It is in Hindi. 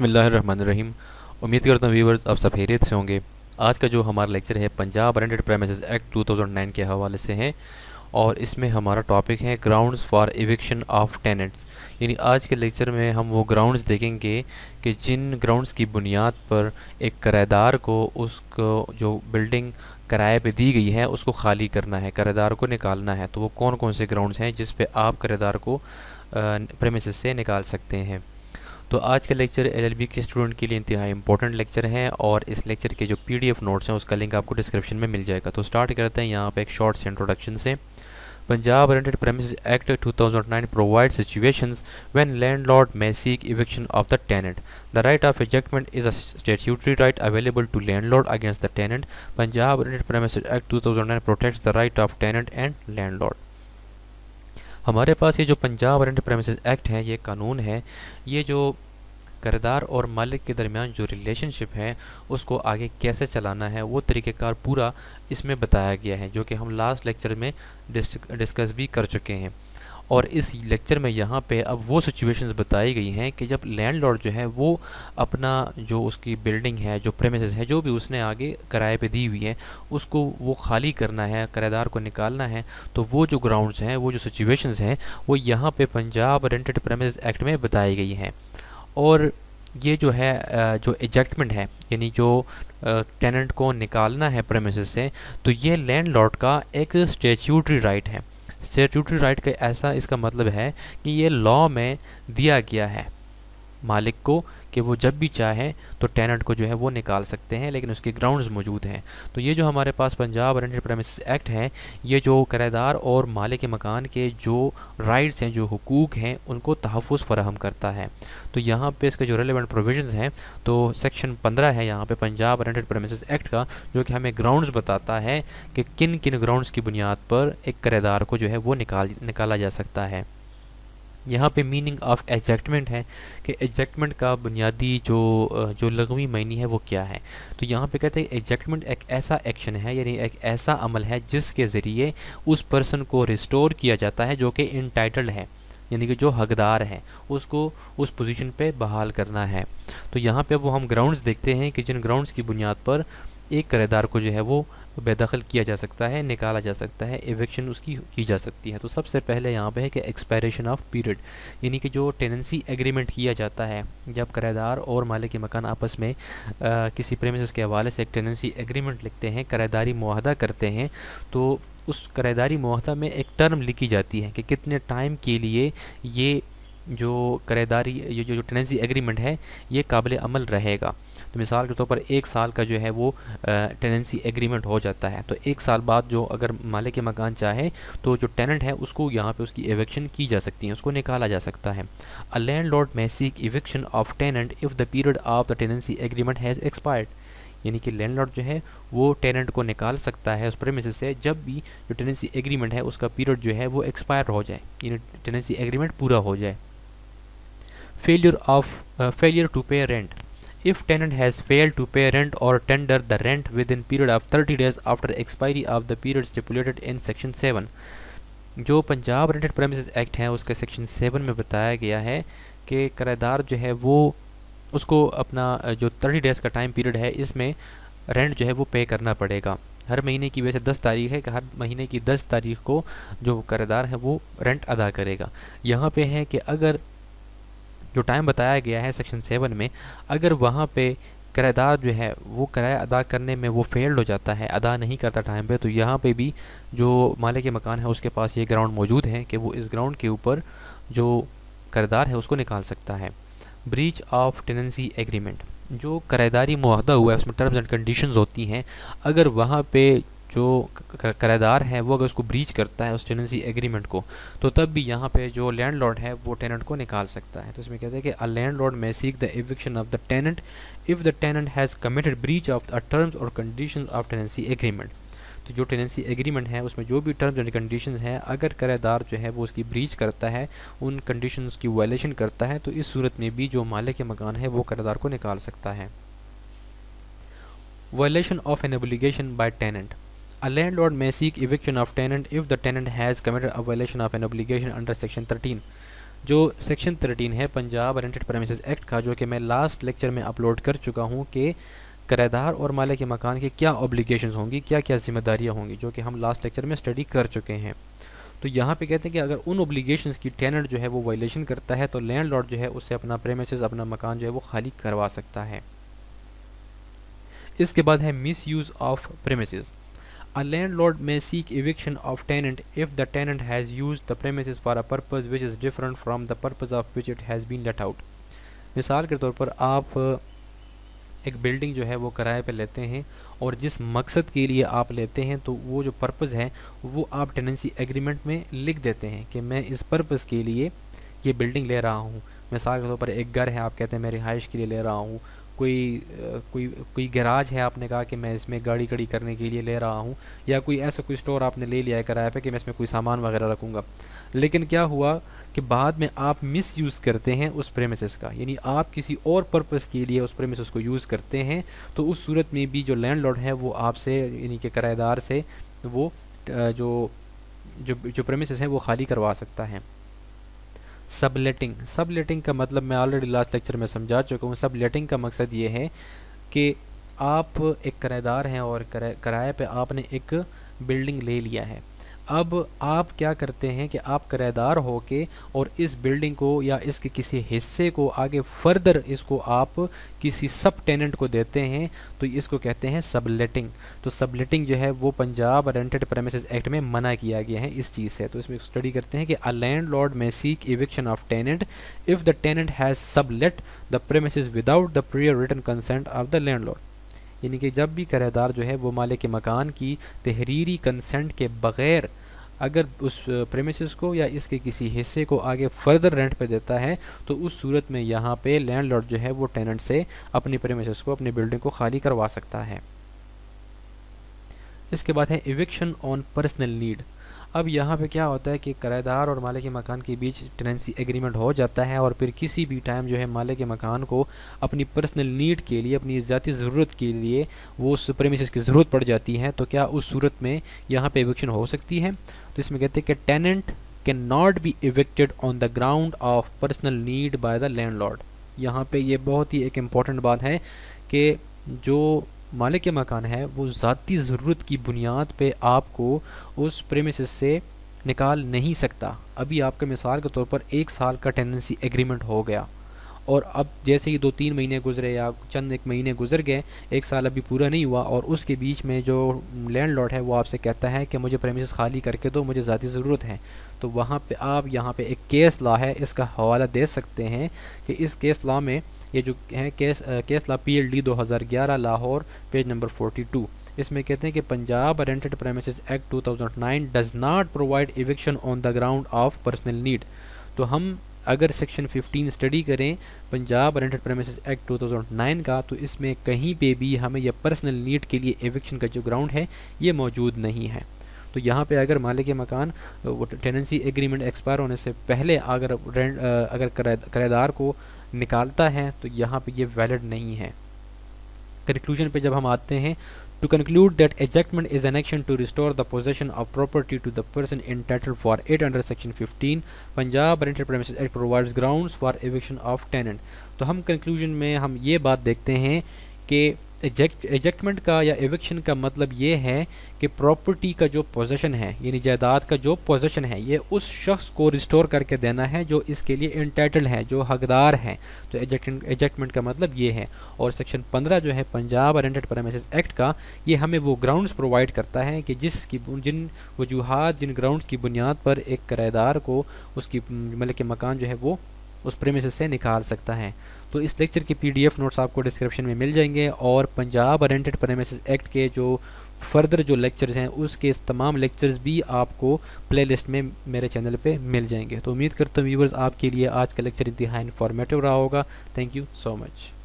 बसमीम उम्मीद करता हूँ व्यूवर्स आप सब हेरियत से होंगे आज का जो हमारा लेक्चर है पंजाब रेंटेड प्रेमिस एक्ट 2009 के हवाले से हैं और इसमें हमारा टॉपिक है grounds for eviction of tenants यानी आज के लेक्चर में हम वो ग्राउंड्स देखेंगे कि जिन ग्राउंड्स की बुनियाद पर एक किराएदार को उसको जो बिल्डिंग किराए पे दी गई है उसको खाली करना है किराएदार को निकालना है तो वो कौन कौन से ग्राउंड्स हैं जिस पे आप किराएदार को प्रेमिस से निकाल सकते हैं तो आज का लेक्चर एल एल बी के स्टूडेंट के लिए इंतहा इंपॉर्टेंट लेक्चर है और इस लेक्चर के जो पी डी एफ नोट्स हैं उसका लिंक आपको डिस्क्रिप्शन में मिल जाएगा तो स्टार्ट करते हैं यहाँ पर एक शॉर्ट से इंट्रोडक्शन से Punjab rented premise act 2009 provide situations when landlord may seek eviction of the tenant the right of ejectment is a right available to land landlord against the tenant Punjab rented premise act two thousand nine protect the right of tenant and land landlord हमारे पास ये जो पंजाब रेंट प्रेमिस एक्ट है ये कानून है ये जो करदार और मालिक के दरमियान जो रिलेशनशिप है उसको आगे कैसे चलाना है वो तरीक़ेकार पूरा इसमें बताया गया है जो कि हम लास्ट लेक्चर में डिस्कस भी कर चुके हैं और इस लेक्चर में यहाँ पे अब वो सिचुएशंस बताई गई हैं कि जब लैंडलॉर्ड जो है वो अपना जो उसकी बिल्डिंग है जो प्रेमिस है जो भी उसने आगे किराए पे दी हुई है उसको वो खाली करना है किराएदार को निकालना है तो वो जो ग्राउंड्स हैं वो जो सिचुएशंस हैं वो यहाँ पर पंजाब रेंटेड प्रेमिस एक्ट में बताई गई हैं और ये जो है जो एजेक्टमेंट है यानी जो टेनेंट को निकालना है प्रेमिस से तो ये लैंडलॉर्ड का एक स्टेचूटरी राइट है स्टेचूटरी राइट का ऐसा इसका मतलब है कि ये लॉ में दिया गया है मालिक को कि वो जब भी चाहें तो टेनेंट को जो है वो निकाल सकते हैं लेकिन उसके ग्राउंड्स मौजूद हैं तो ये जो हमारे पास पंजाब रेंटेड प्रेमिस एक्ट है ये जो किरायेदार और मालिक मकान के जो राइट्स हैं जो हकूक़ हैं उनको तहफ़ फ़राहम करता है तो यहाँ पर इसके जो रेलिवेंट प्रोविजन हैं तो सेक्शन पंद्रह है यहाँ पर पंजाब रेंटेड प्रेमिस एक्ट का जो कि हमें ग्राउंडस बताता है कि किन किन ग्राउंडस की बुनियाद पर एक किराएदार को जो है वो निकाल निकाला जा सकता है यहाँ पे मीनिंग ऑफ एजेक्टमेंट है कि एजेक्टमेंट का बुनियादी जो जो लगवी मनी है वो क्या है तो यहाँ पे कहते हैं एजेक्टमेंट एक ऐसा एक्शन है यानी एक ऐसा अमल है जिसके ज़रिए उस पर्सन को रिस्टोर किया जाता है जो कि इंटाइटल्ड है यानी कि जो हकदार है उसको उस पोजीशन पे बहाल करना है तो यहाँ पे वो हम ग्राउंड्स देखते हैं कि जिन ग्राउंड्स की बुनियाद पर एक करदार को जो है वो बेदखल किया जा सकता है निकाला जा सकता है एवेक्शन उसकी की जा सकती है तो सबसे पहले यहाँ पे है कि एक्सपायरेशन ऑफ पीरियड यानी कि जो टेनेंसी एग्रीमेंट किया जाता है जब किराएदार और मालिक मकान आपस में आ, किसी प्रेमिस के हवाले से एक टेनेंसी एग्रीमेंट लिखते हैं किराएदारी माहदा करते हैं तो उस किराएदारी माहदा में एक टर्म लिखी जाती है कि कितने टाइम के लिए ये जो करेदारी ये जो, जो टेनेंसी एग्रीमेंट है ये काबिल अमल रहेगा तो मिसाल के तौर पर एक साल का जो है वो टेनेंसी एग्रीमेंट हो जाता है तो एक साल बाद जो अगर मालिक के मकान चाहे तो जो टेनेंट है उसको यहाँ पे उसकी एवेक्शन की जा सकती है उसको निकाला जा सकता है a landlord may seek eviction of tenant if the period of the tenancy agreement has expired यानी कि लैंडलॉर्ड जो है वो टेनेंट को निकाल सकता है उस प्रेमिस से जब भी जो टेनेंसी एग्रीमेंट है उसका पीरियड जो है वो एक्सपायर हो जाए यानी टेनेंसी एग्रीमेंट पूरा हो जाए failure of uh, failure to pay rent if tenant has failed to pay rent or tender the rent within period of 30 days after expiry of the period stipulated in section 7 जो पंजाब रेंटेड प्रेमिस एक्ट है उसके सेक्शन सेवन में बताया गया है कि किराएदार जो है वो उसको अपना जो 30 डेज़ का टाइम पीरियड है इसमें रेंट जो है वो पे करना पड़ेगा हर महीने की वैसे 10 तारीख है कि हर महीने की 10 तारीख को जो किराएदार है वो रेंट अदा करेगा यहाँ पे है कि अगर जो टाइम बताया गया है सेक्शन सेवन में अगर वहाँ पे किरायेदार जो है वो किराया अदा करने में वो फेल्ड हो जाता है अदा नहीं करता टाइम पे तो यहाँ पे भी जो मालिक के मकान है उसके पास ये ग्राउंड मौजूद है कि वो इस ग्राउंड के ऊपर जो किराएदार है उसको निकाल सकता है ब्रीच ऑफ टेनेंसी एग्रीमेंट जो किरायेदारी माहदा हुआ है उसमें टर्म्स एंड कंडीशंस होती हैं अगर वहाँ पे जो किराएदार है वो अगर उसको ब्रीच करता है उस टेनेंसी एग्रीमेंट को तो तब भी यहाँ पे जो लैंड लॉर्ड है वो टेनेंट को निकाल सकता है तो इसमें कहते हैं कि a landlord may seek the eviction of the tenant if the tenant has committed breach of the terms और कंडीशन ऑफ टेनेंसी एग्रीमेंट तो जो टेनेंसी एग्रीमेंट है उसमें जो भी टर्म्स एंड कंडीशन हैं अगर किराएदार जो है वो उसकी ब्रीच करता है उन कंडीशन की वायलेशन करता है तो इस सूरत में भी जो मालिक के मकान है वो किराएदार को निकाल सकता है violation of an obligation by tenant A landlord may seek eviction of tenant if the tenant has committed a violation of an obligation under section 13. जो सेक्शन 13 है पंजाब रेंटेड प्रेमिसेस एक्ट का जो कि मैं लास्ट लेक्चर में अपलोड कर चुका हूँ कि किराएदार और मालिक के मकान के क्या ऑब्लिगेशन होंगी क्या क्या जिम्मेदारियाँ होंगी जो कि हम लास्ट लेक्चर में स्टडी कर चुके हैं तो यहाँ पे कहते हैं कि अगर उन ओब्लिगेशंस की टेनेंट जो है वो वायलेशन करता है तो लैंडलॉर्ड जो है उससे अपना प्रेमिस अपना मकान जो है वो खाली करवा सकता है इसके बाद है misuse of premises A landlord may seek eviction of tenant if the tenant has used the premises for a purpose which is different from the purpose of which it has been let out. मिसाल के तौर पर आप एक बिल्डिंग जो है वो किराए पे लेते हैं और जिस मकसद के लिए आप लेते हैं तो वो जो पर्पज़ है वो आप टेनेंसी एग्रीमेंट में लिख देते हैं कि मैं इस पर्पज़ के लिए ये बिल्डिंग ले रहा हूँ मिसाल के तौर पर एक घर है आप कहते हैं मैं रिहाइश के लिए ले रहा हूँ कोई कोई कोई गैराज है आपने कहा कि मैं इसमें गाड़ी खड़ी करने के लिए ले रहा हूँ या कोई ऐसा कोई स्टोर आपने ले लिया है किराए पे कि मैं इसमें कोई सामान वगैरह रखूँगा लेकिन क्या हुआ कि बाद में आप मिस यूज़ करते हैं उस प्रेमिसज़ का यानी आप किसी और पर्पज़ के लिए उस प्रेमिस को यूज़ करते हैं तो उस सूरत में भी जो लैंडलॉर्ड है वो आपसे यानी कि किराएदार से वो जो जो जो प्रेमिस हैं वो खाली करवा सकता है सबलेटिंग सबलेटिंग का मतलब मैं ऑलरेडी लास्ट लेक्चर में समझा चुका हूँ सबलेटिंग का मकसद ये है कि आप एक किराएदार हैं और किराए पे आपने एक बिल्डिंग ले लिया है अब आप क्या करते हैं कि आप किराएदार होके और इस बिल्डिंग को या इसके किसी हिस्से को आगे फर्दर इसको आप किसी सब टेनेंट को देते हैं तो इसको कहते हैं सबलेटिंग तो सबलेटिंग जो है वो पंजाब रेंटेड प्रेमिस एक्ट में मना किया गया है इस चीज़ से तो इसमें स्टडी करते हैं कि a landlord may seek eviction of tenant if the tenant has sublet the premise without the prior written consent of the landlord यानी कि जब भी करेदार जो है वो मालिक के मकान की तहरीरी कंसेंट के बग़ैर अगर उस प्रेमिस को या इसके किसी हिस्से को आगे फर्दर रेंट पर देता है तो उस सूरत में यहाँ पे लॉर्ड जो है वो टेनेंट से अपनी प्रेमिस को अपनी बिल्डिंग को खाली करवा सकता है इसके बाद है इविक्शन ऑन पर्सनल नीड अब यहाँ पे क्या होता है कि किराएदार और मालिक के मकान के बीच टेनेंसी एग्रीमेंट हो जाता है और फिर किसी भी टाइम जो है मालिक के मकान को अपनी पर्सनल नीड के लिए अपनी ज़ाती ज़रूरत के लिए वो सुप्रेमिस की ज़रूरत पड़ जाती है तो क्या उस सूरत में यहाँ पर एविक्शन हो सकती है तो इसमें कहते हैं कि tenant can not be evicted on the ground of personal need by the landlord यहाँ पर यह बहुत ही एक इम्पॉर्टेंट बात है कि जो मालिक के मकान है वो ज़ाती ज़रूरत की बुनियाद पे आपको उस प्रेमिस से निकाल नहीं सकता अभी आपके मिसाल के तौर पर एक साल का टेंडेंसी एग्रीमेंट हो गया और अब जैसे ही दो तीन महीने गुजरे या चंद एक महीने गुजर गए एक साल अभी पूरा नहीं हुआ और उसके बीच में जो लैंड है वो आपसे कहता है कि मुझे प्रेमिस खाली करके दो मुझे ज़्यादा ज़रूरत है तो वहाँ पे आप यहाँ पे एक केस लॉ है इसका हवाला दे सकते हैं कि इस केस लॉ में ये जो है case case law P L D दो हज़ार ग्यारह Lahore page number forty two इसमें कहते हैं कि Punjab rented premise act 2009 does not provide eviction on the ground of personal need तो हम अगर सेक्शन 15 स्टडी करें पंजाब रेंटेड प्रेमिस एक्ट 2009 का तो इसमें कहीं पे भी हमें यह पर्सनल नीड के लिए एविक्शन का जो ग्राउंड है ये मौजूद नहीं है तो यहाँ पे अगर मालिक मकान टेनेंसी एग्रीमेंट एक्सपायर होने से पहले अगर रेंट अगर किराएदार को निकालता है तो यहाँ पे ये वैलिड नहीं है कंक्लूजन पे जब हम आते हैं to conclude that ejectment is an action to restore the possession of property to the person entitled for it under section 15 Punjab Rental Premises Act provides grounds for eviction of tenant to hum conclusion mein hum ye baat dekhte hain ke eject ejectment का या एविक्शन का मतलब ये है कि प्रॉपर्टी का जो पोजेशन है यानी जायदाद का जो पोजेशन है ये उस शख्स को रिस्टोर करके देना है जो इसके लिए इंटाइटल है जो हकदार है तो एजेक्ट एजेक्टमेंट का मतलब ये है और सेक्शन पंद्रह जो है पंजाब अरेंटेड परमेसेस एक्ट का ये हमें वो ग्राउंड्स प्रोवाइड करता है कि जिसकी जिन वजूहत जिन ग्राउंड की बुनियाद पर एक किराएदार को उसकी मतलब के मकान जो है वो उस प्रेमिस से निकाल सकता है तो इस लेक्चर की पीडीएफ नोट्स आपको डिस्क्रिप्शन में मिल जाएंगे और पंजाब अरेंटेड प्रेमिस एक्ट के जो फर्दर जो लेक्चर्स हैं उसके इस तमाम लेक्चर्स भी आपको प्लेलिस्ट में मेरे चैनल पे मिल जाएंगे तो उम्मीद करता हूँ व्यूवर्स आपके लिए आज का लेक्चर इंतहा इन्फॉर्मेटिव रहा होगा थैंक यू सो मच